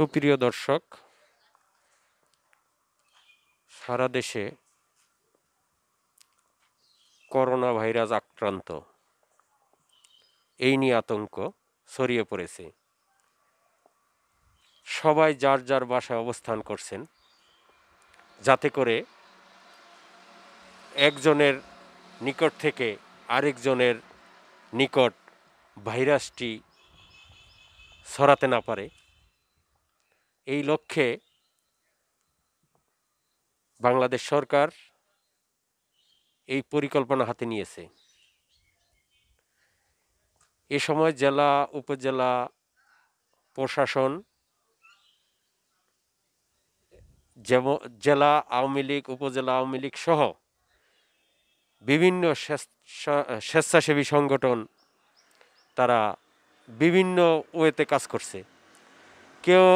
সুপ্রিয় দর্শক সারা দেশে করোনা ভাইরাস আক্রান্ত এই নিয়ে আতঙ্ক ছড়িয়ে পড়েছে সবাই যার যার বাসায় অবস্থান করছেন যাতে করে একজনের নিকট থেকে আরেকজনের নিকট ভাইরাসটি ছড়াতে না পারে এই লক্ষ্যে বাংলাদেশ সরকার এই পরিকল্পনা হাতে নিয়েছে এ সময় জেলা উপজেলা প্রশাসন যেমন জেলা আওয়ামী লীগ উপজেলা আওয়ামী লীগ সহ বিভিন্ন স্বেচ্ছাসেবী সংগঠন তারা বিভিন্ন ওয়েতে কাজ করছে কেউ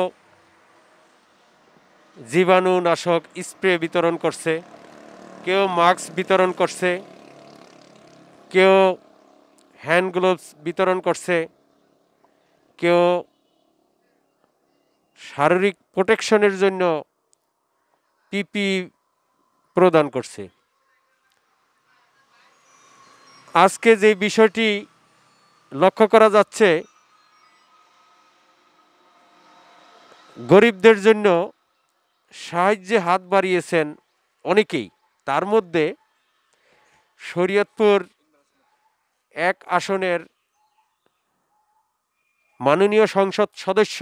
জীবাণুনাশক স্প্রে বিতরণ করছে কেউ মাস্ক বিতরণ করছে কেউ হ্যান্ড গ্লোভস বিতরণ করছে কেউ শারীরিক প্রোটেকশনের জন্য পিপি প্রদান করছে আজকে যে বিষয়টি লক্ষ্য করা যাচ্ছে গরিবদের জন্য সাহায্যে হাত বাড়িয়েছেন অনেকেই তার মধ্যে শরীয়তপুর এক আসনের মাননীয় সংসদ সদস্য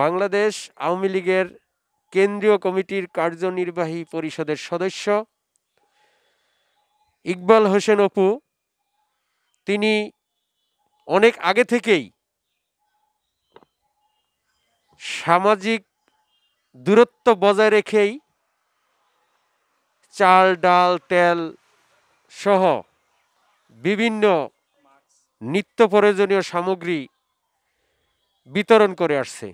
বাংলাদেশ আওয়ামী লীগের কেন্দ্রীয় কমিটির কার্যনির্বাহী পরিষদের সদস্য ইকবাল হোসেন অপু তিনি অনেক আগে থেকেই সামাজিক দূরত্ব বজায় রেখেই চাল ডাল তেল সহ বিভিন্ন নিত্য প্রয়োজনীয় সামগ্রী বিতরণ করে আসছে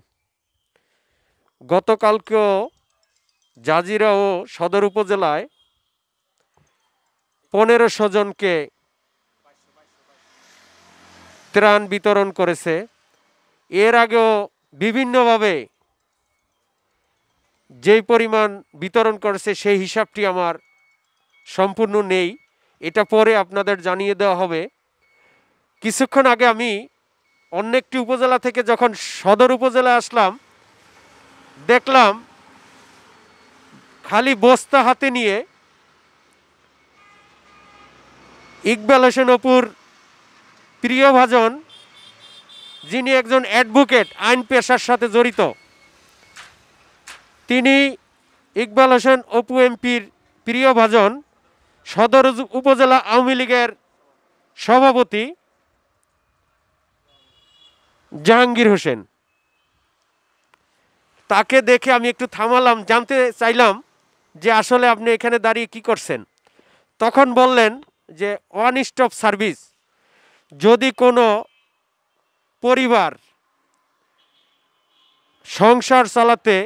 গতকালকেও জাজিরা ও সদর উপজেলায় পনেরো স্বজনকে ত্রাণ বিতরণ করেছে এর আগেও বিভিন্নভাবে যেই পরিমাণ বিতরণ করেছে সেই হিসাবটি আমার সম্পূর্ণ নেই এটা পরে আপনাদের জানিয়ে দেওয়া হবে কিছুক্ষণ আগে আমি অন্য একটি উপজেলা থেকে যখন সদর উপজেলা আসলাম দেখলাম খালি বস্তা হাতে নিয়ে ইকবাল হোসেন অপুর প্রিয়ভাজন যিনি একজন অ্যাডভোকেট আইন পেশার সাথে জড়িত তিনি ইকবাল হোসেন অপু এমপির প্রিয় ভাজন সদর উপজেলা আওয়ামী লীগের সভাপতি জাহাঙ্গীর হোসেন তাকে দেখে আমি একটু থামালাম জানতে চাইলাম যে আসলে আপনি এখানে দাঁড়িয়ে কি করছেন তখন বললেন যে ওয়ান স্টপ সার্ভিস যদি কোনো পরিবার সংসার চালাতে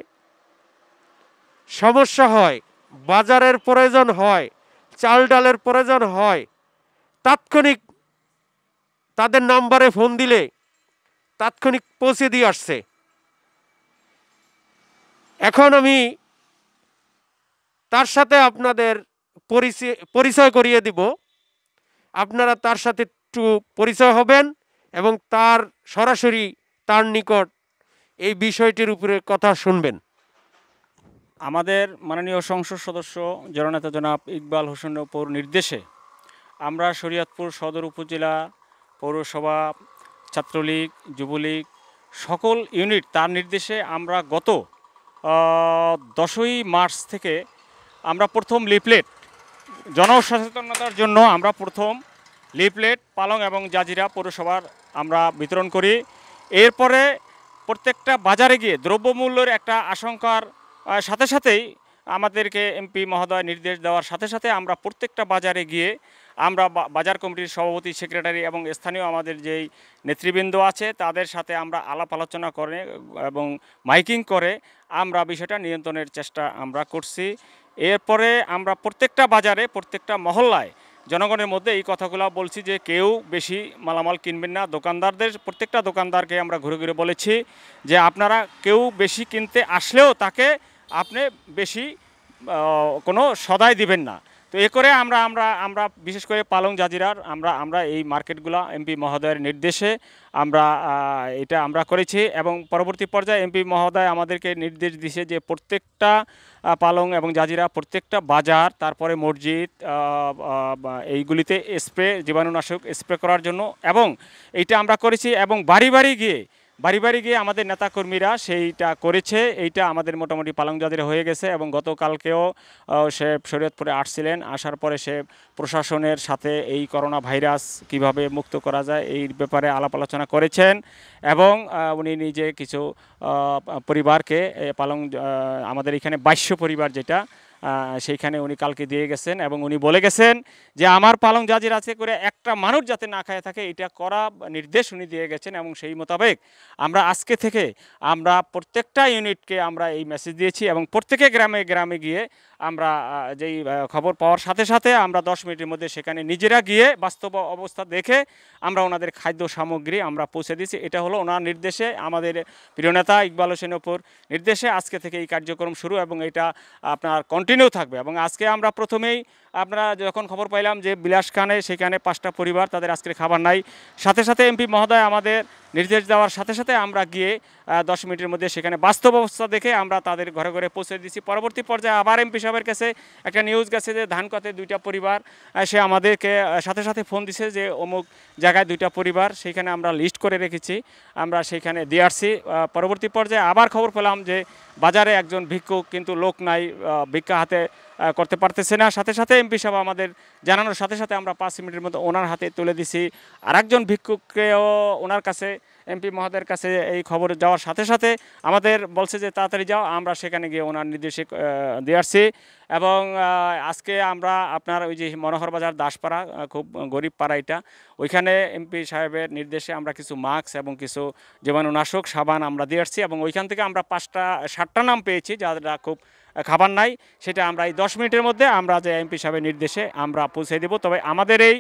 সমস্যা হয় বাজারের প্রয়োজন হয় চাল ডালের প্রয়োজন হয় তাৎক্ষণিক তাদের নাম্বারে ফোন দিলে তাৎক্ষণিক পৌঁছে দিয়ে আসছে এখন আমি তার সাথে আপনাদের পরিচয় পরিচয় করিয়ে দিব আপনারা তার সাথে একটু পরিচয় হবেন এবং তার সরাসরি তার নিকট এই বিষয়টির উপরে কথা শুনবেন আমাদের মাননীয় সংসদ সদস্য জননেতা জনাব ইকবাল হোসেন পৌর নির্দেশে আমরা শরীয়তপুর সদর উপজেলা পৌরসভা ছাত্রলীগ যুবলীগ সকল ইউনিট তার নির্দেশে আমরা গত দশই মার্চ থেকে আমরা প্রথম লিফলেট জনসচেতনতার জন্য আমরা প্রথম লিফলেট পালং এবং জাজিরা পৌরসভার আমরা বিতরণ করি এরপরে প্রত্যেকটা বাজারে গিয়ে দ্রব্যমূল্যের একটা আশঙ্কার সাথে সাথেই আমাদেরকে এমপি মহোদয় নির্দেশ দেওয়ার সাথে সাথে আমরা প্রত্যেকটা বাজারে গিয়ে আমরা বাজার কমিটির সভাপতি সেক্রেটারি এবং স্থানীয় আমাদের যেই নেতৃবৃন্দ আছে তাদের সাথে আমরা আলাপ আলোচনা করে এবং মাইকিং করে আমরা বিষয়টা নিয়ন্ত্রণের চেষ্টা আমরা করছি এরপরে আমরা প্রত্যেকটা বাজারে প্রত্যেকটা মহল্লায় জনগণের মধ্যে এই কথাগুলো বলছি যে কেউ বেশি মালামাল কিনবেন না দোকানদারদের প্রত্যেকটা দোকানদারকে আমরা ঘুরে ঘুরে বলেছি যে আপনারা কেউ বেশি কিনতে আসলেও তাকে আপনি বেশি কোনো সদায় দিবেন না তো এ করে আমরা আমরা আমরা বিশেষ করে পালং জাজিরার আমরা আমরা এই মার্কেটগুলো এমপি মহোদয়ের নির্দেশে আমরা এটা আমরা করেছি এবং পরবর্তী পর্যায়ে এমপি মহোদয় আমাদেরকে নির্দেশ দিছে যে প্রত্যেকটা পালং এবং জাজিরা প্রত্যেকটা বাজার তারপরে মসজিদ এইগুলিতে স্প্রে জীবাণুনাশক স্প্রে করার জন্য এবং এটা আমরা করেছি এবং বাড়ি বাড়ি গিয়ে বাড়ি বাড়ি গিয়ে আমাদের নেতাকর্মীরা সেইটা করেছে এইটা আমাদের মোটামুটি পালং জাদের হয়ে গেছে এবং গতকালকেও সে শরীয়তপুরে আসছিলেন আসার পরে সে প্রশাসনের সাথে এই করোনা ভাইরাস কিভাবে মুক্ত করা যায় এই ব্যাপারে আলাপ আলোচনা করেছেন এবং উনি নিজে কিছু পরিবারকে পালং আমাদের এখানে বাইশ পরিবার যেটা সেইখানে উনি কালকে দিয়ে গেছেন এবং উনি বলে গেছেন যে আমার পালং জাজির আছে করে একটা মানুষ যাতে না খায় থাকে এটা করা নির্দেশ উনি দিয়ে গেছেন এবং সেই মোতাবেক আমরা আজকে থেকে আমরা প্রত্যেকটা ইউনিটকে আমরা এই মেসেজ দিয়েছি এবং প্রত্যেকে গ্রামে গ্রামে গিয়ে আমরা যেই খবর পাওয়ার সাথে সাথে আমরা দশ মিনিটের মধ্যে সেখানে নিজেরা গিয়ে বাস্তব অবস্থা দেখে আমরা ওনাদের খাদ্য সামগ্রী আমরা পৌঁছে দিয়েছি এটা হলো ওনার নির্দেশে আমাদের প্রিয় নেতা ইকবাল হোসেন ওপর নির্দেশে আজকে থেকে এই কার্যক্রম শুরু এবং এটা আপনার কন্টিনিউ কন্টিনিউ থাকবে এবং আজকে আমরা প্রথমেই আমরা যখন খবর পাইলাম যে বিলাস খানে সেখানে পাঁচটা পরিবার তাদের আজকের খাবার নাই সাথে সাথে এমপি মহোদয় আমাদের নির্দেশ দেওয়ার সাথে সাথে আমরা গিয়ে দশ মিনিটের মধ্যে সেখানে বাস্তব অবস্থা দেখে আমরা তাদের ঘরে ঘরে পৌঁছে দিচ্ছি পরবর্তী পর্যায়ে আবার এমপি সাহেবের কাছে একটা নিউজ গেছে যে ধানকতে দুইটা পরিবার সে আমাদেরকে সাথে সাথে ফোন দিছে যে অমুক জায়গায় দুইটা পরিবার সেখানে আমরা লিস্ট করে রেখেছি আমরা সেখানে দিয়ে আসছি পরবর্তী পর্যায়ে আবার খবর পেলাম যে বাজারে একজন ভিক্ষুক কিন্তু লোক নাই ভিক্ষা হাতে করতে পারতেছে না সাথে সাথে এমপি সাহেব আমাদের জানানোর সাথে সাথে আমরা পাঁচ মিনিটের মধ্যে ওনার হাতে তুলে দিছি আর একজন ভিক্ষুককেও ওনার কাছে এমপি মহাদের কাছে এই খবর যাওয়ার সাথে সাথে আমাদের বলছে যে তাড়াতাড়ি যাও আমরা সেখানে গিয়ে ওনার নির্দেশে দিয়ে আসছি এবং আজকে আমরা আপনার ওই যে মনোহর বাজার দাসপাড়া খুব গরিব পাড়া এটা ওইখানে এমপি সাহেবের নির্দেশে আমরা কিছু মাস্ক এবং কিছু জীবাণুনাশক সাবান আমরা দিয়ে আসছি এবং ওইখান থেকে আমরা পাঁচটা ষাটটা নাম পেয়েছি যারা খুব খাবার নাই সেটা আমরা এই দশ মিনিটের মধ্যে আমরা যে এমপি সাহেবের নির্দেশে আমরা পৌঁছে দেব তবে আমাদের এই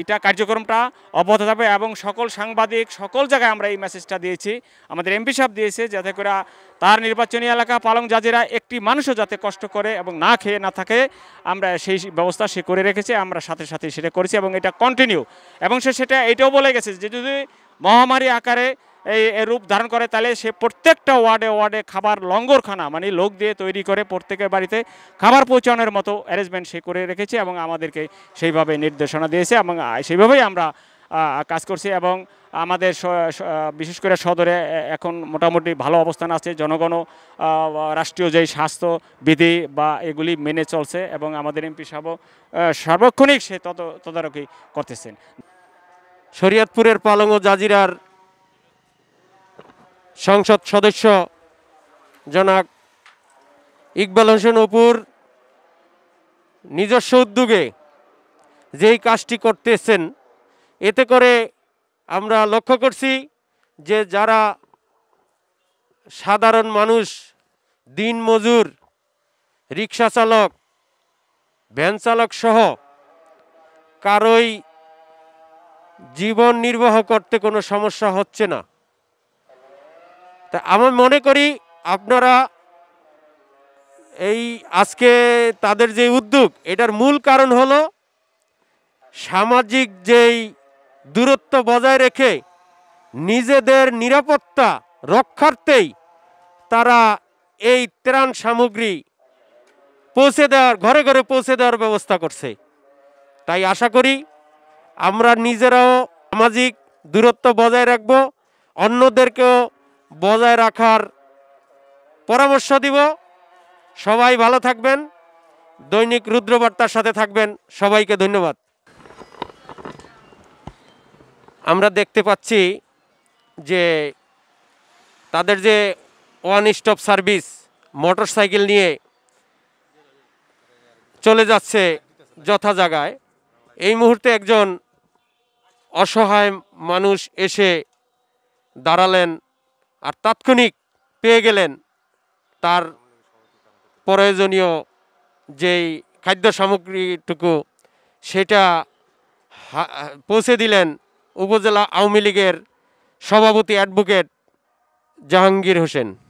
এটা কার্যক্রমটা অব্যাহত থাকবে এবং সকল সাংবাদিক সকল জায়গায় আমরা এই মেসেজটা দিয়েছি আমাদের এমপি সাহেব দিয়েছে যাতে করে তার নির্বাচনী এলাকা পালং জাজিরা একটি মানুষও যাতে কষ্ট করে এবং না খেয়ে না থাকে আমরা সেই ব্যবস্থা সে করে রেখেছে আমরা সাথে সাথে সেটা করেছি এবং এটা কন্টিনিউ এবং সে সেটা এটাও বলে গেছে যে যদি মহামারী আকারে এই রূপ ধারণ করে তাহলে সে প্রত্যেকটা ওয়ার্ডে ওয়ার্ডে খাবার লঙ্গরখানা মানে লোক দিয়ে তৈরি করে প্রত্যেকের বাড়িতে খাবার পৌঁছানোর মতো অ্যারেঞ্জমেন্ট সে করে রেখেছে এবং আমাদেরকে সেইভাবে নির্দেশনা দিয়েছে এবং সেইভাবেই আমরা কাজ করছি এবং আমাদের বিশেষ করে সদরে এখন মোটামুটি ভালো অবস্থান আছে জনগণও রাষ্ট্রীয় যেই স্বাস্থ্য বিধি বা এগুলি মেনে চলছে এবং আমাদের এমপি সাহেব সার্বক্ষণিক সে তত তদারকি করতেছেন শরীয়তপুরের পালং ও জাজিরার সংসদ সদস্য জনাক ইকবাল হোসেন অপুর নিজস্ব উদ্যোগে যেই কাজটি করতেছেন এতে করে আমরা লক্ষ্য করছি যে যারা সাধারণ মানুষ দিন মজুর রিক্সা চালক ভ্যান চালক সহ কারোই জীবন নির্বাহ করতে কোনো সমস্যা হচ্ছে না তা আমি মনে করি আপনারা এই আজকে তাদের যে উদ্যোগ এটার মূল কারণ হলো সামাজিক যেই দূরত্ব বজায় রেখে নিজেদের নিরাপত্তা রক্ষার্থেই তারা এই ত্রাণ সামগ্রী পৌঁছে দেওয়ার ঘরে ঘরে পৌঁছে দেওয়ার ব্যবস্থা করছে তাই আশা করি আমরা নিজেরাও সামাজিক দূরত্ব বজায় রাখব অন্যদেরকেও বজায় রাখার পরামর্শ দিব সবাই ভালো থাকবেন দৈনিক রুদ্রবার্তার সাথে থাকবেন সবাইকে ধন্যবাদ আমরা দেখতে পাচ্ছি যে তাদের যে one stop service motorcycle নিয়ে চলে যাচ্ছে যথা জায়গায় এই মুহূর্তে একজন অসহায় মানুষ এসে দাঁড়ালেন আর তাৎক্ষণিক পেয়ে গেলেন তার প্রয়োজনীয় যেই খাদ্য সামগ্রীটুকু সেটা পৌঁছে দিলেন উপজেলা আওয়ামী লীগের সভাপতি অ্যাডভোকেট জাহাঙ্গীর হোসেন